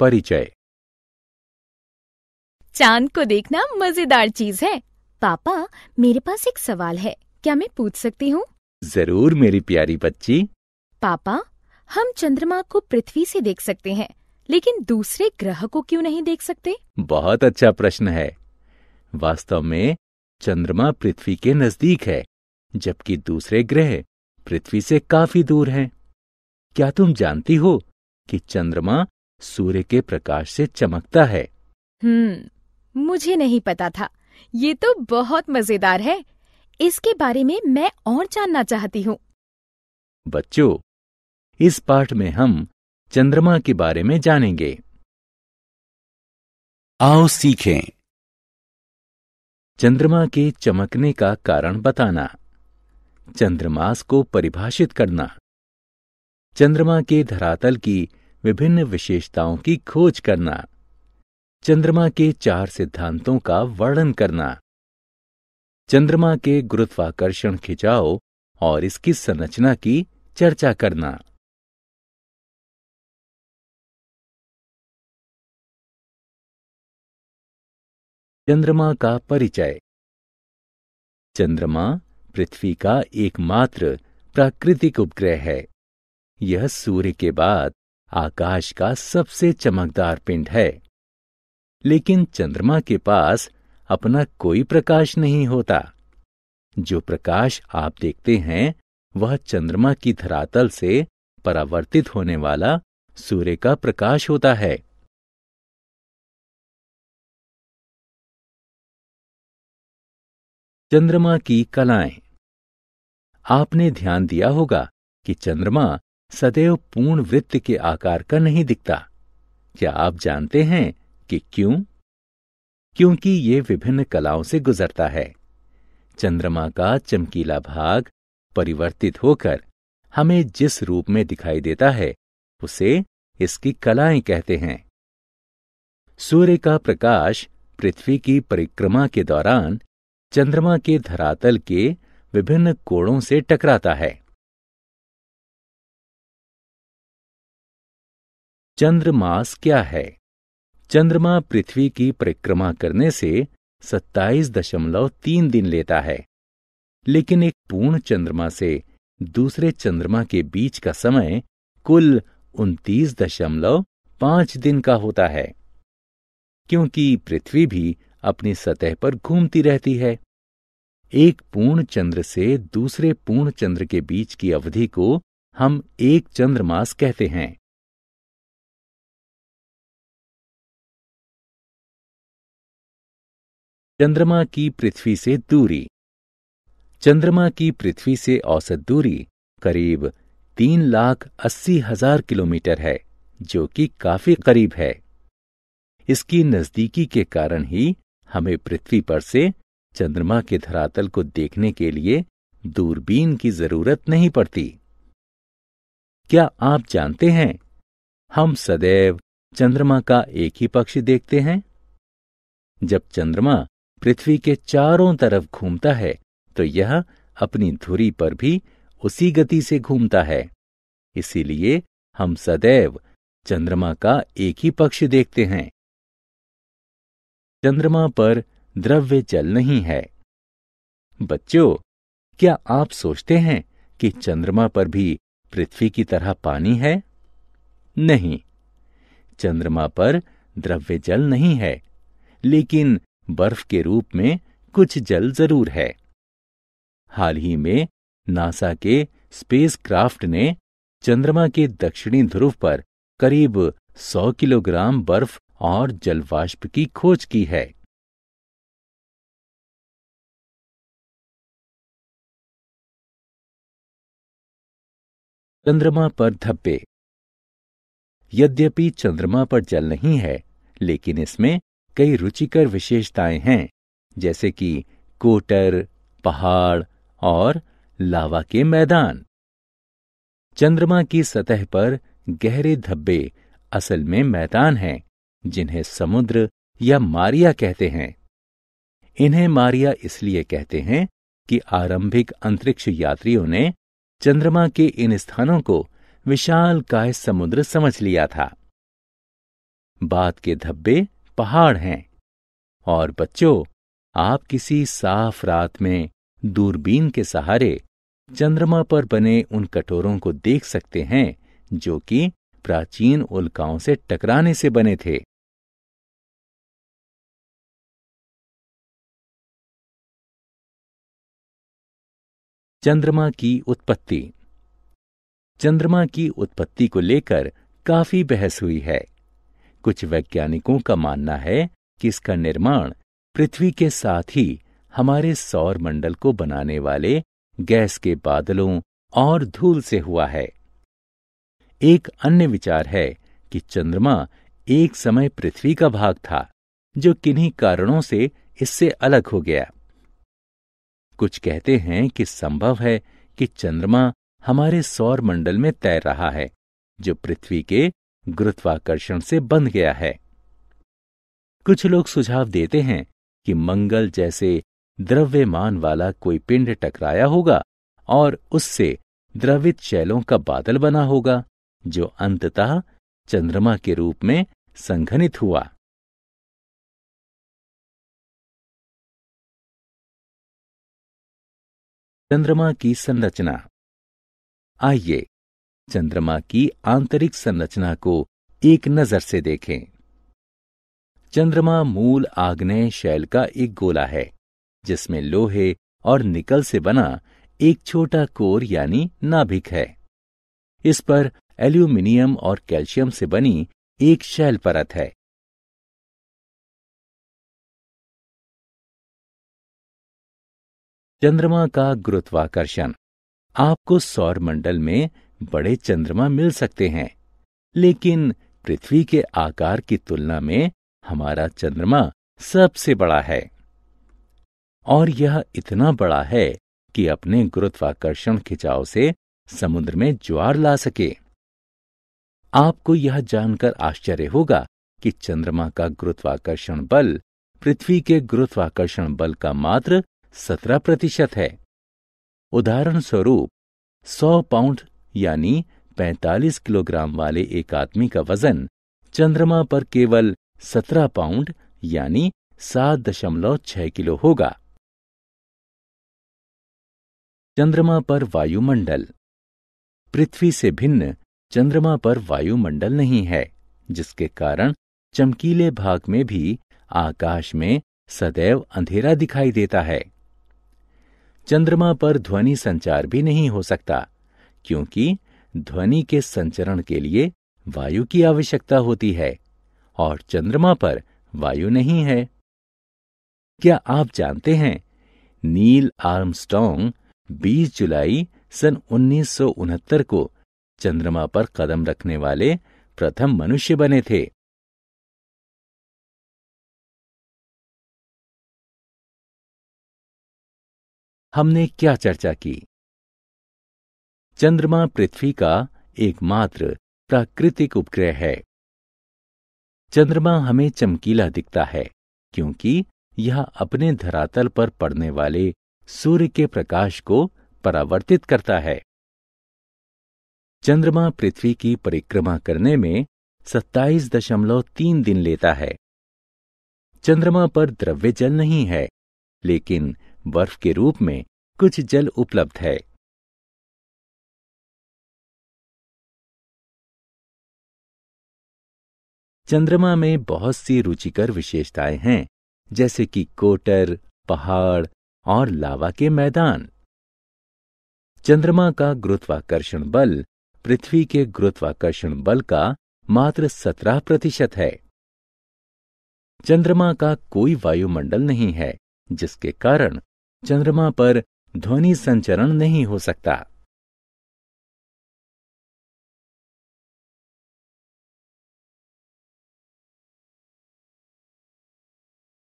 परिचय चांद को देखना मजेदार चीज है पापा मेरे पास एक सवाल है क्या मैं पूछ सकती हूँ जरूर मेरी प्यारी बच्ची पापा हम चंद्रमा को पृथ्वी से देख सकते हैं लेकिन दूसरे ग्रह को क्यों नहीं देख सकते बहुत अच्छा प्रश्न है वास्तव में चंद्रमा पृथ्वी के नजदीक है जबकि दूसरे ग्रह पृथ्वी से काफी दूर हैं। क्या तुम जानती हो कि चंद्रमा सूर्य के प्रकाश से चमकता है हम्म मुझे नहीं पता था ये तो बहुत मजेदार है इसके बारे में मैं और जानना चाहती हूँ बच्चों इस पाठ में हम चंद्रमा के बारे में जानेंगे आओ सीखें चंद्रमा के चमकने का कारण बताना चंद्रमास को परिभाषित करना चंद्रमा के धरातल की विभिन्न विशेषताओं की खोज करना चंद्रमा के चार सिद्धांतों का वर्णन करना चंद्रमा के गुरुत्वाकर्षण खिंचाव और इसकी संरचना की चर्चा करना चंद्रमा का परिचय चंद्रमा पृथ्वी का एकमात्र प्राकृतिक उपग्रह है यह सूर्य के बाद आकाश का सबसे चमकदार पिंड है लेकिन चंद्रमा के पास अपना कोई प्रकाश नहीं होता जो प्रकाश आप देखते हैं वह चंद्रमा की धरातल से परावर्तित होने वाला सूर्य का प्रकाश होता है चंद्रमा की कलाएं आपने ध्यान दिया होगा कि चंद्रमा सदैव पूर्ण वृत्त के आकार का नहीं दिखता क्या आप जानते हैं कि क्यों क्योंकि ये विभिन्न कलाओं से गुजरता है चंद्रमा का चमकीला भाग परिवर्तित होकर हमें जिस रूप में दिखाई देता है उसे इसकी कलाएं कहते हैं सूर्य का प्रकाश पृथ्वी की परिक्रमा के दौरान चंद्रमा के धरातल के विभिन्न कोणों से टकराता है चंद्रमास क्या है चंद्रमा पृथ्वी की परिक्रमा करने से 27.3 दिन लेता है लेकिन एक पूर्ण चंद्रमा से दूसरे चंद्रमा के बीच का समय कुल दशमलव पांच दिन का होता है क्योंकि पृथ्वी भी अपनी सतह पर घूमती रहती है एक पूर्ण चंद्र से दूसरे पूर्ण चंद्र के बीच की अवधि को हम एक चंद्रमास कहते हैं चंद्रमा की पृथ्वी से दूरी चंद्रमा की पृथ्वी से औसत दूरी करीब तीन लाख अस्सी हजार किलोमीटर है जो कि काफी करीब है इसकी नजदीकी के कारण ही हमें पृथ्वी पर से चंद्रमा के धरातल को देखने के लिए दूरबीन की जरूरत नहीं पड़ती क्या आप जानते हैं हम सदैव चंद्रमा का एक ही पक्ष देखते हैं जब चंद्रमा पृथ्वी के चारों तरफ घूमता है तो यह अपनी धुरी पर भी उसी गति से घूमता है इसीलिए हम सदैव चंद्रमा का एक ही पक्ष देखते हैं चंद्रमा पर द्रव्य जल नहीं है बच्चों क्या आप सोचते हैं कि चंद्रमा पर भी पृथ्वी की तरह पानी है नहीं चंद्रमा पर द्रव्य जल नहीं है लेकिन बर्फ के रूप में कुछ जल जरूर है हाल ही में नासा के स्पेसक्राफ्ट ने चंद्रमा के दक्षिणी ध्रुव पर करीब 100 किलोग्राम बर्फ और जलवाष्प की खोज की है चंद्रमा पर धब्बे यद्यपि चंद्रमा पर जल नहीं है लेकिन इसमें कई रुचिकर विशेषताएं हैं जैसे कि कोटर पहाड़ और लावा के मैदान चंद्रमा की सतह पर गहरे धब्बे असल में मैदान हैं जिन्हें समुद्र या मारिया कहते हैं इन्हें मारिया इसलिए कहते हैं कि आरंभिक अंतरिक्ष यात्रियों ने चंद्रमा के इन स्थानों को विशाल काय समुद्र समझ लिया था बाद के धब्बे पहाड़ हैं और बच्चों आप किसी साफ रात में दूरबीन के सहारे चंद्रमा पर बने उन कटोरों को देख सकते हैं जो कि प्राचीन उल्काओं से टकराने से बने थे चंद्रमा की उत्पत्ति चंद्रमा की उत्पत्ति को लेकर काफी बहस हुई है कुछ वैज्ञानिकों का मानना है कि इसका निर्माण पृथ्वी के साथ ही हमारे सौर मंडल को बनाने वाले गैस के बादलों और धूल से हुआ है एक अन्य विचार है कि चंद्रमा एक समय पृथ्वी का भाग था जो किन्हीं कारणों से इससे अलग हो गया कुछ कहते हैं कि संभव है कि चंद्रमा हमारे सौर मंडल में तैर रहा है जो पृथ्वी के गुरुत्वाकर्षण से बंध गया है कुछ लोग सुझाव देते हैं कि मंगल जैसे द्रव्यमान वाला कोई पिंड टकराया होगा और उससे द्रवित शैलों का बादल बना होगा जो अंततः चंद्रमा के रूप में संघनित हुआ चंद्रमा की संरचना आइए चंद्रमा की आंतरिक संरचना को एक नजर से देखें चंद्रमा मूल आग्नेय शैल का एक गोला है जिसमें लोहे और निकल से बना एक छोटा कोर यानी नाभिक है इस पर एल्यूमिनियम और कैल्शियम से बनी एक शैल परत है चंद्रमा का गुरुत्वाकर्षण आपको सौर मंडल में बड़े चंद्रमा मिल सकते हैं लेकिन पृथ्वी के आकार की तुलना में हमारा चंद्रमा सबसे बड़ा है और यह इतना बड़ा है कि अपने गुरुत्वाकर्षण खिंचाव से समुद्र में ज्वार ला सके आपको यह जानकर आश्चर्य होगा कि चंद्रमा का गुरुत्वाकर्षण बल पृथ्वी के गुरुत्वाकर्षण बल का मात्र सत्रह प्रतिशत है उदाहरण स्वरूप सौ पाउंड यानी 45 किलोग्राम वाले एक आदमी का वजन चंद्रमा पर केवल 17 पाउंड यानी 7.6 किलो होगा चंद्रमा पर वायुमंडल पृथ्वी से भिन्न चंद्रमा पर वायुमंडल नहीं है जिसके कारण चमकीले भाग में भी आकाश में सदैव अंधेरा दिखाई देता है चंद्रमा पर ध्वनि संचार भी नहीं हो सकता क्योंकि ध्वनि के संचरण के लिए वायु की आवश्यकता होती है और चंद्रमा पर वायु नहीं है क्या आप जानते हैं नील आर्मस्टोंग 20 जुलाई सन उन्नीस को चंद्रमा पर कदम रखने वाले प्रथम मनुष्य बने थे हमने क्या चर्चा की चंद्रमा पृथ्वी का एकमात्र प्राकृतिक उपग्रह है चंद्रमा हमें चमकीला दिखता है क्योंकि यह अपने धरातल पर पड़ने वाले सूर्य के प्रकाश को परावर्तित करता है चंद्रमा पृथ्वी की परिक्रमा करने में सत्ताईस दशमलव तीन दिन लेता है चंद्रमा पर द्रव्य जल नहीं है लेकिन बर्फ के रूप में कुछ जल उपलब्ध है चंद्रमा में बहुत सी रुचिकर विशेषताएं हैं जैसे कि कोटर पहाड़ और लावा के मैदान चंद्रमा का गुरुत्वाकर्षण बल पृथ्वी के गुरुत्वाकर्षण बल का मात्र सत्रह प्रतिशत है चंद्रमा का कोई वायुमंडल नहीं है जिसके कारण चंद्रमा पर ध्वनि संचरण नहीं हो सकता